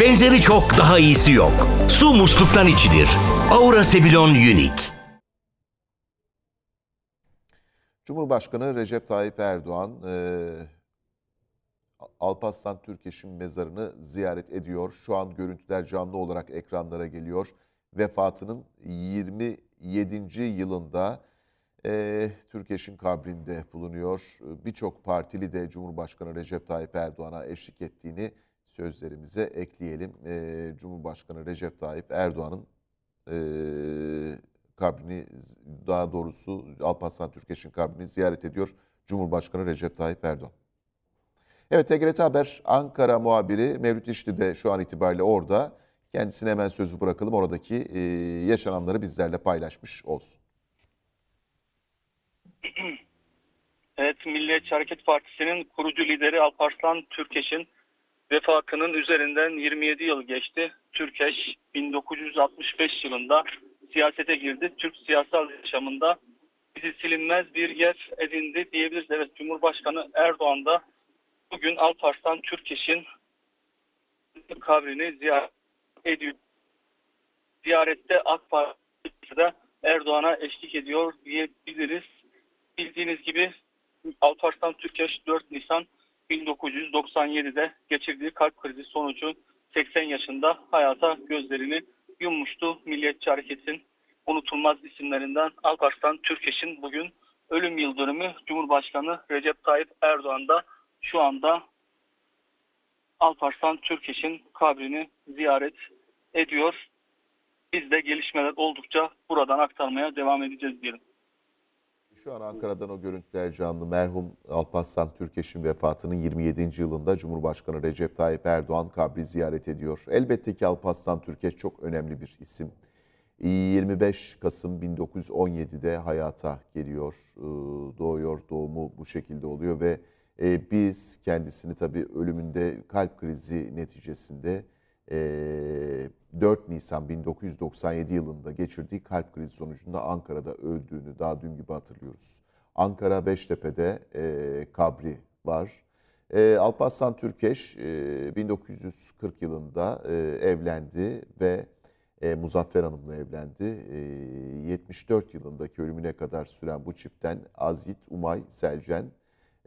Benzeri çok daha iyisi yok. Su musluktan içilir. Aura Sebilon Unique. Cumhurbaşkanı Recep Tayyip Erdoğan e, Alparslan Türkeş'in mezarını ziyaret ediyor. Şu an görüntüler canlı olarak ekranlara geliyor. Vefatının 27. yılında e, Türkeş'in kabrinde bulunuyor. Birçok partili de Cumhurbaşkanı Recep Tayyip Erdoğan'a eşlik ettiğini sözlerimize ekleyelim. E, Cumhurbaşkanı Recep Tayyip Erdoğan'ın e, kabrini daha doğrusu Alparslan Türkeş'in kabrini ziyaret ediyor Cumhurbaşkanı Recep Tayyip Erdoğan. Evet TGRT Haber Ankara muhabiri Mevlüt İşli de şu an itibariyle orada. Kendisine hemen sözü bırakalım. Oradaki e, yaşananları bizlerle paylaşmış olsun. Evet Milliyetçi Hareket Partisi'nin kurucu lideri Alparslan Türkeş'in Vefakının üzerinden 27 yıl geçti. Türkeş 1965 yılında siyasete girdi. Türk siyasal yaşamında bizi silinmez bir yer edindi diyebiliriz. Evet Cumhurbaşkanı Erdoğan da bugün Alparslan Türkeş'in kabrini ziyaret ediyor. Ziyarette AK Parti'de Erdoğan'a eşlik ediyor diyebiliriz. Bildiğiniz gibi Alparslan Türkeş 4 Nisan 1997'de geçirdiği kalp krizi sonucu 80 yaşında hayata gözlerini yummuştu. Milliyetçi Hareket'in unutulmaz isimlerinden Alparslan Türkeş'in bugün ölüm yıl dönümü Cumhurbaşkanı Recep Tayyip Erdoğan da şu anda Alparslan Türkeş'in kabrini ziyaret ediyor. Biz de gelişmeler oldukça buradan aktarmaya devam edeceğiz diyelim. Şu an Ankara'dan o görüntüler canlı. Merhum Alparslan Türkeş'in vefatının 27. yılında Cumhurbaşkanı Recep Tayyip Erdoğan kabri ziyaret ediyor. Elbette ki Alparslan Türkeş çok önemli bir isim. 25 Kasım 1917'de hayata geliyor, ıı, doğuyor, doğumu bu şekilde oluyor ve e, biz kendisini tabii ölümünde kalp krizi neticesinde 4 ee, Nisan 1997 yılında geçirdiği kalp krizi sonucunda Ankara'da öldüğünü daha dün gibi hatırlıyoruz. Ankara Beştepe'de e, kabri var. E, Alparslan Türkeş e, 1940 yılında e, evlendi ve e, Muzaffer Hanım'la evlendi. E, 74 yılındaki ölümüne kadar süren bu çiftten Azit Umay Selcen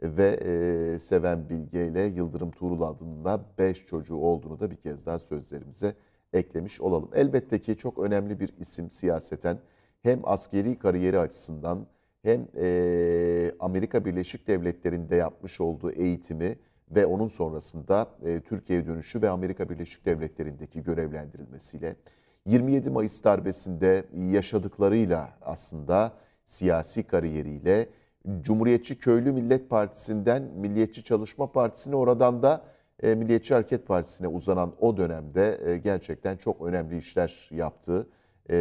ve e, Seven Bilge ile Yıldırım Tuğrul adında 5 çocuğu olduğunu da bir kez daha sözlerimize eklemiş olalım. Elbette ki çok önemli bir isim siyaseten hem askeri kariyeri açısından hem e, Amerika Birleşik Devletleri'nde yapmış olduğu eğitimi ve onun sonrasında e, Türkiye'ye dönüşü ve Amerika Birleşik Devletleri'ndeki görevlendirilmesiyle 27 Mayıs darbesinde yaşadıklarıyla aslında siyasi kariyeriyle Cumhuriyetçi Köylü Millet Partisi'nden Milliyetçi Çalışma Partisi'ne oradan da e, Milliyetçi Hareket Partisi'ne uzanan o dönemde e, gerçekten çok önemli işler yaptığı, e,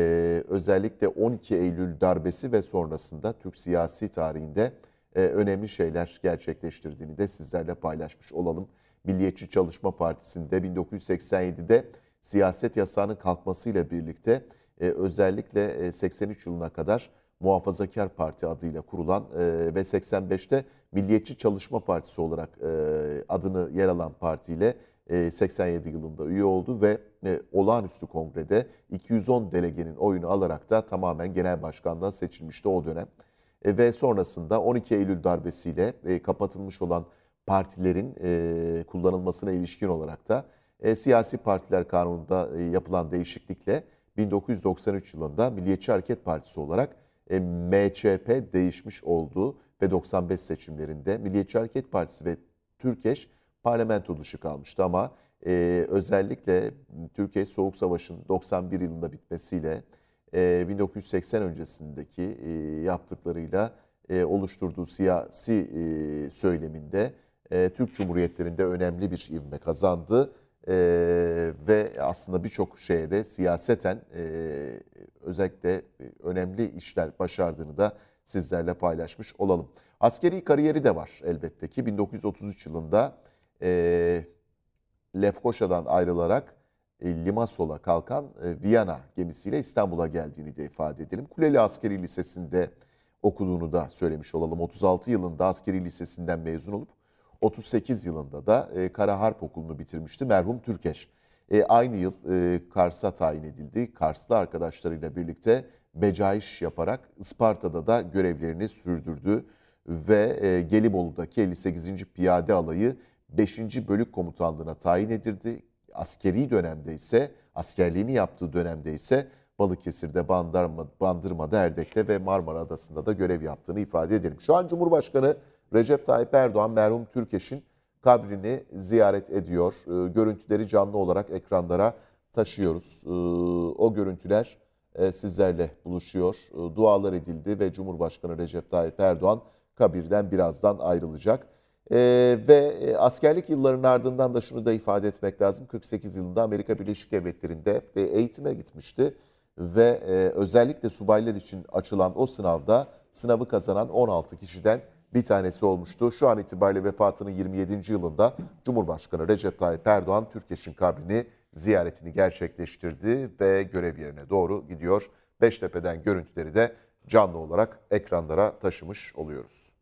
özellikle 12 Eylül darbesi ve sonrasında Türk siyasi tarihinde önemli şeyler gerçekleştirdiğini de sizlerle paylaşmış olalım. Milliyetçi Çalışma Partisi'nde 1987'de siyaset yasağının kalkmasıyla birlikte özellikle 83 yılına kadar Muhafazakar Parti adıyla kurulan e, ve 85'te Milliyetçi Çalışma Partisi olarak e, adını yer alan partiyle e, 87 yılında üye oldu ve e, olağanüstü kongrede 210 delegenin oyunu alarak da tamamen genel başkanlığa seçilmişti o dönem. E, ve sonrasında 12 Eylül darbesiyle e, kapatılmış olan partilerin e, kullanılmasına ilişkin olarak da e, siyasi partiler kanununda e, yapılan değişiklikle 1993 yılında Milliyetçi Hareket Partisi olarak e, MÇP değişmiş olduğu ve 95 seçimlerinde Milliyetçi Hareket Partisi ve Türkeş parlamento dışı kalmıştı ama e, özellikle Türkiye Soğuk Savaş'ın 91 yılında bitmesiyle e, 1980 öncesindeki e, yaptıklarıyla e, oluşturduğu siyasi e, söyleminde e, Türk Cumhuriyetlerinde önemli bir ivme kazandı. E, ve aslında birçok şeye de siyaseten e, özellikle e, önemli işler başardığını da sizlerle paylaşmış olalım. Askeri kariyeri de var elbette ki 1933 yılında e, Lefkoşa'dan ayrılarak e, Limasol'a kalkan e, Viyana gemisiyle İstanbul'a geldiğini de ifade edelim. Kuleli Askeri Lisesi'nde okuduğunu da söylemiş olalım. 36 yılında askeri lisesinden mezun olup 38 yılında da e, Kara Harp Okulu'nu bitirmişti merhum Türkeş. E, aynı yıl e, Kars'a tayin edildi. Kars'ta arkadaşlarıyla birlikte becaiş yaparak Isparta'da da görevlerini sürdürdü ve e, Gelibolu'daki 58. Piyade Alayı 5. Bölük Komutanlığı'na tayin edildi. Askeri dönemde ise, askerliğini yaptığı dönemde ise Balıkesir'de, Bandırma, Bandırma'da, Erdek'te ve Marmara Adası'nda da görev yaptığını ifade edelim. Şu an Cumhurbaşkanı Recep Tayyip Erdoğan merhum Türkeş'in kabrini ziyaret ediyor. E, görüntüleri canlı olarak ekranlara taşıyoruz. Ee, o görüntüler e, sizlerle buluşuyor. Ee, dualar edildi ve Cumhurbaşkanı Recep Tayyip Erdoğan kabirden birazdan ayrılacak. E, ve askerlik yıllarının ardından da şunu da ifade etmek lazım. 48 yılında Amerika Birleşik Devletleri'nde eğitime gitmişti ve e, özellikle subaylar için açılan o sınavda sınavı kazanan 16 kişiden bir tanesi olmuştu. Şu an itibariyle vefatının 27. yılında Cumhurbaşkanı Recep Tayyip Erdoğan Türkeş'in kabrini ziyaretini gerçekleştirdi ve görev yerine doğru gidiyor. Beştepe'den görüntüleri de canlı olarak ekranlara taşımış oluyoruz.